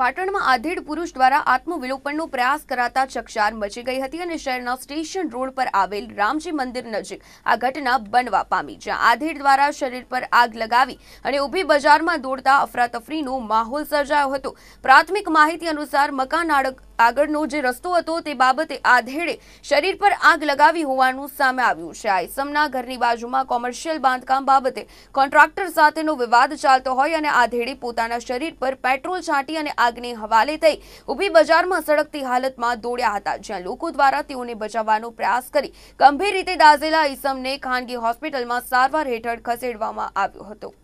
પાટણમાં આધેડ પુરુષ દ્વારા આત્મવિલોપનનો પ્રયાસ કરાતા ચકચાર મચી ગઈ હતી અને શહેરના સ્ટેશન રોડ પર આવેલ રામજી મંદિર નજીક આ ઘટના બનવા પામી જ્યાં આધેડ દ્વારા શરીર પર આગ લગાવી અને ઊભી બજારમાં દોડતા અફરાતફરીનો માહોલ સર્જાયો હતો પ્રાથમિક માહિતી અનુસાર મકાન આગળનો જે રસ્તો હતો તે બાબતે આધેડે શરીર પર આગ લગાવી હોવાનું સામે આવ્યું છે આઈસમના ઘરની બાજુમાં કોમર્શિયલ બાંધકામ બાબતે કોન્ટ્રાક્ટર સાથેનો વિવાદ ચાલતો હોય અને આધેડે પોતાના શરીર પર પેટ્રોલ છાંટી અને આગને હવાલે થઈ ઊભી બજારમાં સળગતી હાલતમાં દોડ્યા હતા જ્યાં લોકો દ્વારા તેઓને બચાવવાનો પ્રયાસ કરી ગંભીર રીતે દાઝેલા ઈસમને ખાનગી હોસ્પિટલમાં સારવાર હેઠળ ખસેડવામાં આવ્યો હતો